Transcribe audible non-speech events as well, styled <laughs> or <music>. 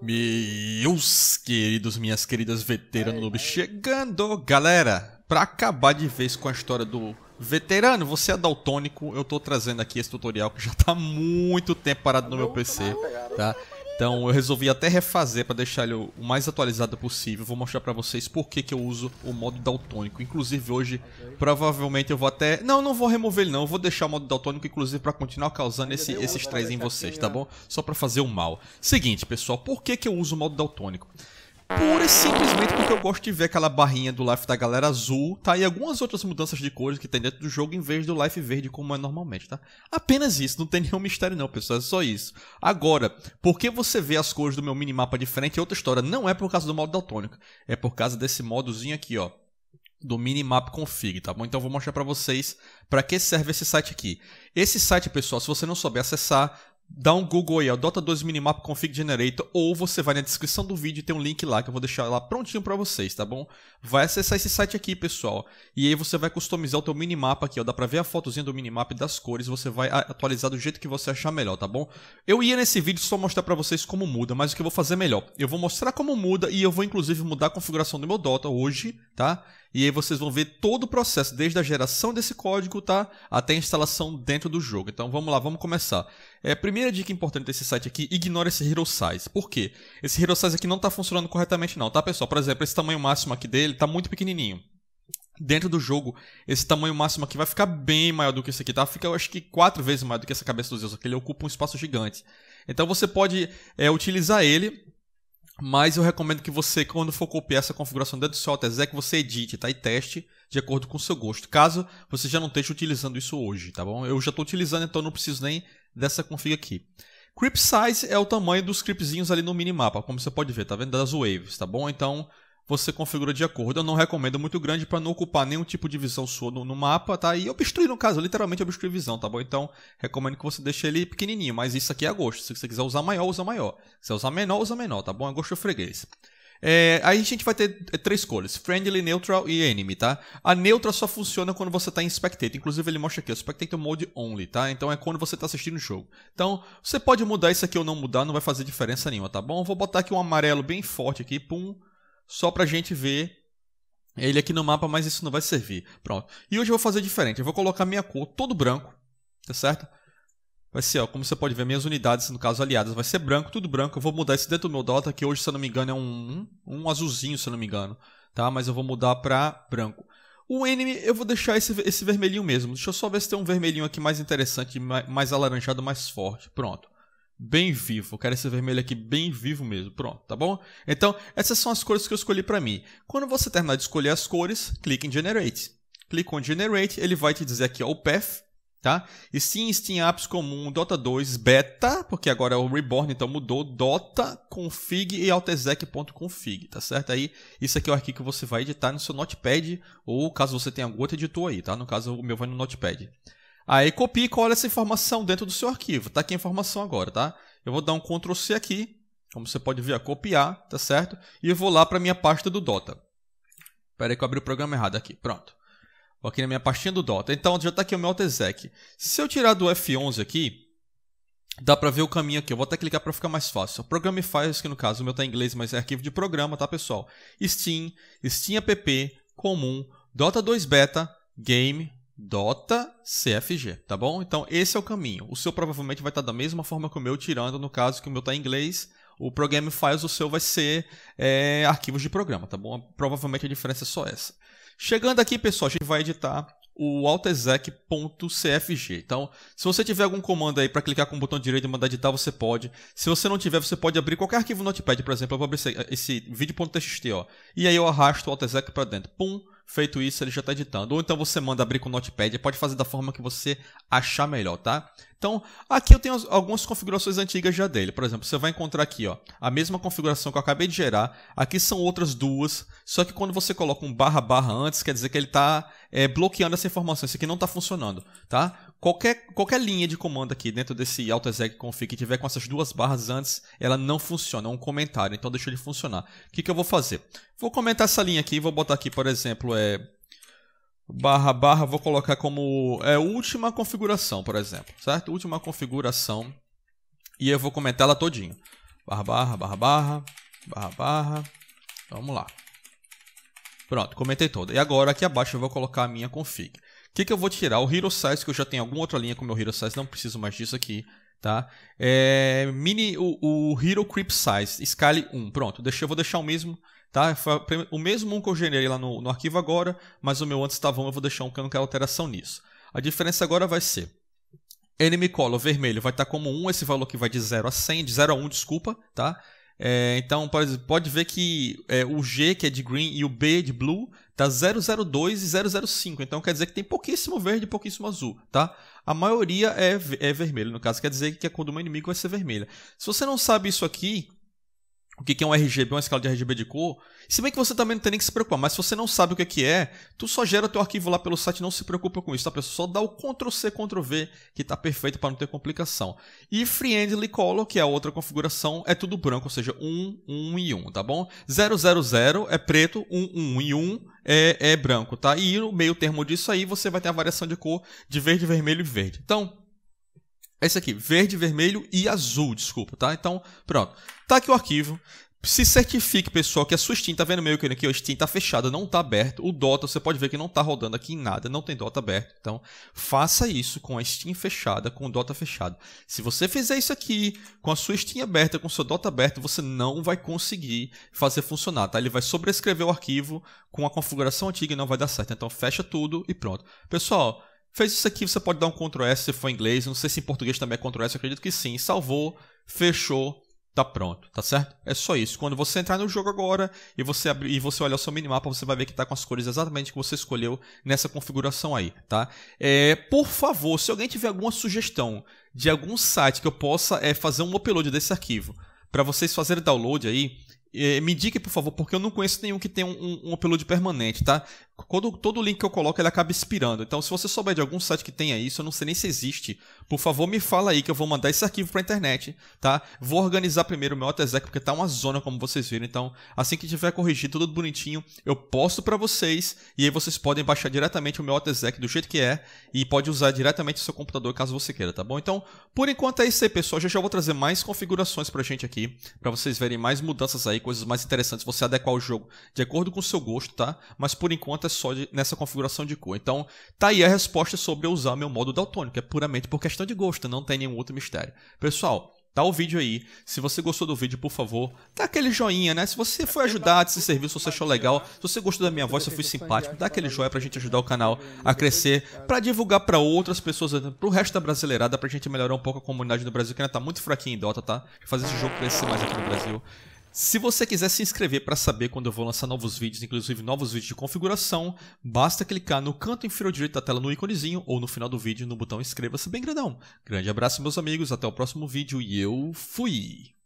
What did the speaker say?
Meus queridos, minhas queridas veterano noob, chegando, galera, para acabar de vez com a história do veterano, você é daltônico, eu tô trazendo aqui esse tutorial que já tá muito tempo parado no meu PC, né? tá? Então eu resolvi até refazer para deixar ele o mais atualizado possível. Vou mostrar para vocês por que, que eu uso o modo daltônico. Inclusive hoje, provavelmente eu vou até... Não, não vou remover ele não. Eu vou deixar o modo daltônico, inclusive, para continuar causando esse, esse em vocês, tá bom? Só para fazer o mal. Seguinte, pessoal, por que, que eu uso o modo daltônico? pura e simplesmente porque eu gosto de ver aquela barrinha do life da galera azul, tá? E algumas outras mudanças de cores que tem dentro do jogo em vez do life verde como é normalmente, tá? Apenas isso, não tem <laughs> nenhum mistério não, pessoal, é só isso. Agora, porque você vê as cores do meu minimapa diferente é outra história, não é por causa do modo daltônico, é por causa desse modozinho aqui, ó do Minimap Config, tá bom? Então eu vou mostrar para vocês para que serve esse site aqui. Esse site, pessoal, se você não souber acessar, dá um Google aí, ó, Dota 2 Minimap Config Generator, ou você vai na descrição do vídeo, e tem um link lá que eu vou deixar lá prontinho para vocês, tá bom? Vai acessar esse site aqui, pessoal, e aí você vai customizar o teu minimapa aqui, ó, dá pra ver a fotozinha do minimap das cores, você vai atualizar do jeito que você achar melhor, tá bom? Eu ia nesse vídeo só mostrar para vocês como muda, mas o que eu vou fazer é melhor, eu vou mostrar como muda e eu vou inclusive mudar a configuração do meu Dota hoje, tá? E aí vocês vão ver todo o processo, desde a geração desse código, tá? Até a instalação dentro do jogo. Então vamos lá, vamos começar. É, primeira dica importante desse site aqui, ignora esse Hero Size. Por quê? Esse Hero Size aqui não está funcionando corretamente não, tá pessoal? Por exemplo, esse tamanho máximo aqui dele está muito pequenininho. Dentro do jogo, esse tamanho máximo aqui vai ficar bem maior do que esse aqui, tá? Fica, eu acho que, quatro vezes maior do que essa cabeça do Zeus, que ele ocupa um espaço gigante. Então você pode é, utilizar ele mas eu recomendo que você, quando for copiar essa configuração dentro do seu é que você edite tá? e teste de acordo com o seu gosto. Caso você já não esteja utilizando isso hoje, tá bom? Eu já estou utilizando, então não preciso nem dessa config aqui. Creep Size é o tamanho dos creepzinhos ali no minimapa, como você pode ver, tá vendo? Das waves, tá bom? Então, você configura de acordo. Eu não recomendo muito grande para não ocupar nenhum tipo de visão sua no, no, mapa, tá? E obstruir, no caso, literalmente obstruir visão, tá bom? Então, recomendo que você deixe ele pequenininho, mas isso aqui é a gosto. Se você quiser usar maior, usa maior. Se você usar menor, usa menor, tá bom? A gosto é freguês. É, aí a gente vai ter é, três cores: Friendly, Neutral e Enemy, tá? A Neutral só funciona quando você está em Spectator. Inclusive, ele mostra aqui, o Spectator Mode Only, tá? Então é quando você está assistindo o jogo. Então, você pode mudar isso aqui ou não mudar, não vai fazer diferença nenhuma, tá bom? Vou botar aqui um amarelo bem forte aqui, pum só pra gente ver ele aqui no mapa, mas isso não vai servir. Pronto. E hoje eu vou fazer diferente. Eu vou colocar minha cor todo branco, tá certo? Vai ser, ó, como você pode ver, minhas unidades, no caso aliadas, vai ser branco, tudo branco. Eu vou mudar esse dentro do meu Dota, que hoje, se eu não me engano, é um, um azulzinho, se eu não me engano. Tá? Mas eu vou mudar pra branco. O enemy, eu vou deixar esse, esse vermelhinho mesmo. Deixa eu só ver se tem um vermelhinho aqui mais interessante, mais, mais alaranjado, mais forte. Pronto bem vivo. Eu quero esse vermelho aqui bem vivo mesmo. Pronto, tá bom? Então, essas são as cores que eu escolhi para mim. Quando você terminar de escolher as cores, clique em Generate. clique em Generate, ele vai te dizer aqui ó, o path, tá? E sim, Steam Apps comum, Dota 2, Beta, porque agora é o Reborn, então mudou, Dota, Config e altezec.config, tá certo? Aí, isso aqui é o arquivo que você vai editar no seu Notepad, ou caso você tenha algum outro editor aí, tá? No caso, o meu vai no Notepad. Aí copia e cola essa informação dentro do seu arquivo. Tá aqui a informação agora, tá? Eu vou dar um Ctrl C aqui, como você pode ver, copiar, tá certo? E eu vou lá para minha pasta do Dota. Espera aí que eu abri o programa errado aqui. Pronto. Vou aqui na minha pastinha do Dota. Então já está aqui o meu Altezec. Se eu tirar do F11 aqui, dá para ver o caminho aqui. Eu vou até clicar para ficar mais fácil. Programa Files, que no caso o meu está em inglês, mas é arquivo de programa, tá pessoal? Steam, Steam App, Comum, Dota 2 Beta, Game, Dota CFG, tá bom? Então esse é o caminho. O seu provavelmente vai estar da mesma forma que o meu, tirando no caso que o meu está em inglês, o Program Files, o seu vai ser é, arquivos de programa, tá bom? Provavelmente a diferença é só essa. Chegando aqui, pessoal, a gente vai editar o altexec.cfg. Então, se você tiver algum comando aí para clicar com o botão direito e mandar editar, você pode. Se você não tiver, você pode abrir qualquer arquivo no Notepad, por exemplo, eu vou abrir esse, esse vídeo.txt, ó. E aí eu arrasto o altexec para dentro. Pum! Feito isso, ele já está editando. Ou então você manda abrir com o Notepad, pode fazer da forma que você achar melhor, tá? Então, aqui eu tenho algumas configurações antigas já dele. Por exemplo, você vai encontrar aqui, ó, a mesma configuração que eu acabei de gerar. Aqui são outras duas, só que quando você coloca um barra barra antes, quer dizer que ele está é, bloqueando essa informação. Isso aqui não está funcionando, tá? qualquer, qualquer linha de comando aqui dentro desse autoexec config que tiver com essas duas barras antes, ela não funciona, é um comentário, então deixa ele funcionar. O que, que eu vou fazer? Vou comentar essa linha aqui, vou botar aqui, por exemplo, é barra barra, vou colocar como é última configuração, por exemplo, certo? Última configuração e eu vou comentar ela todinha. Barra barra barra barra barra barra. Vamos lá. Pronto, comentei toda. E agora aqui abaixo eu vou colocar a minha config que, que eu vou tirar? O Hero Size, que eu já tenho alguma outra linha com o meu Hero Size, não preciso mais disso aqui, tá? É, mini, o, o Hero Creep Size, Scale 1, pronto, deixa, eu vou deixar o mesmo, tá? O mesmo um que eu generei lá no, no arquivo agora, mas o meu antes estava 1, eu vou deixar um, porque eu não quero alteração nisso. A diferença agora vai ser, enemy color vermelho vai estar tá como 1, esse valor que vai de 0 a 100, de 0 a 1, desculpa, tá? É, então, pode, pode ver que é, o G, que é de green, e o B de blue, tá 002 e 005. Então, quer dizer que tem pouquíssimo verde e pouquíssimo azul, tá? A maioria é, é vermelho, no caso. Quer dizer que a cor do meu inimigo vai ser vermelha. Se você não sabe isso aqui, o que é um RGB, uma escala de RGB de cor. Se bem que você também não tem nem que se preocupar, mas se você não sabe o que é, tu só gera o teu arquivo lá pelo site, não se preocupa com isso, tá pessoal? Só dá o Ctrl C, Ctrl V, que tá perfeito para não ter complicação. E Friendly Color, que é a outra configuração, é tudo branco, ou seja, 1, 1 e 1, tá bom? 000 é preto, 1, 1 e 1 é, é branco, tá? E no meio termo disso aí, você vai ter a variação de cor de verde, vermelho e verde. Então, é isso aqui, verde, vermelho e azul, desculpa, tá? Então, pronto. Tá aqui o arquivo. Se certifique, pessoal, que a sua Steam, tá vendo meio que aqui, a Steam tá fechada, não tá aberto. O Dota, você pode ver que não tá rodando aqui em nada, não tem Dota aberto. Então, faça isso com a Steam fechada, com o Dota fechado. Se você fizer isso aqui, com a sua Steam aberta, com o seu Dota aberto, você não vai conseguir fazer funcionar, tá? Ele vai sobrescrever o arquivo com a configuração antiga e não vai dar certo. Então, fecha tudo e pronto. Pessoal, Fez isso aqui, você pode dar um Ctrl S se for em inglês. Não sei se em português também é Ctrl S, eu acredito que sim. Salvou, fechou, tá pronto, tá certo? É só isso. Quando você entrar no jogo agora e você abrir e você olhar o seu minimapa, você vai ver que tá com as cores exatamente que você escolheu nessa configuração aí, tá? É, por favor, se alguém tiver alguma sugestão de algum site que eu possa é, fazer um upload desse arquivo para vocês fazerem download aí, é, me indique, por favor, porque eu não conheço nenhum que tenha um, um, um, upload permanente, tá? quando, todo link que eu coloco ele acaba expirando. Então, se você souber de algum site que tenha isso, eu não sei nem se existe, por favor me fala aí que eu vou mandar esse arquivo pra internet, tá? Vou organizar primeiro o meu autoexec, porque tá uma zona, como vocês viram. Então, assim que tiver corrigido tudo bonitinho, eu posto para vocês e aí vocês podem baixar diretamente o meu autoexec do jeito que é e pode usar diretamente o seu computador caso você queira, tá bom? Então, por enquanto é isso aí, pessoal. Já já vou trazer mais configurações pra gente aqui, para vocês verem mais mudanças aí, coisas mais interessantes, você adequar o jogo de acordo com o seu gosto, tá? Mas por enquanto só de, nessa configuração de cor. Então, tá aí a resposta sobre eu usar meu modo daltônico. É puramente por questão de gosto, não tem nenhum outro mistério. Pessoal, dá tá o vídeo aí. Se você gostou do vídeo, por favor, dá aquele joinha, né? Se você foi ajudar desse serviço, se você achou legal, se você gostou da minha voz, se eu fui simpático, dá aquele joinha pra gente ajudar o canal a crescer, para divulgar para outras pessoas, pro resto da brasileirada, pra gente melhorar um pouco a comunidade do Brasil, que ainda tá muito fraquinha em Dota, tá? Fazer esse jogo crescer mais aqui no Brasil. Se você quiser se inscrever para saber quando eu vou lançar novos vídeos, inclusive novos vídeos de configuração, basta clicar no canto inferior direito da tela no íconezinho ou no final do vídeo no botão inscreva-se bem grandão. Grande abraço meus amigos, até o próximo vídeo e eu fui!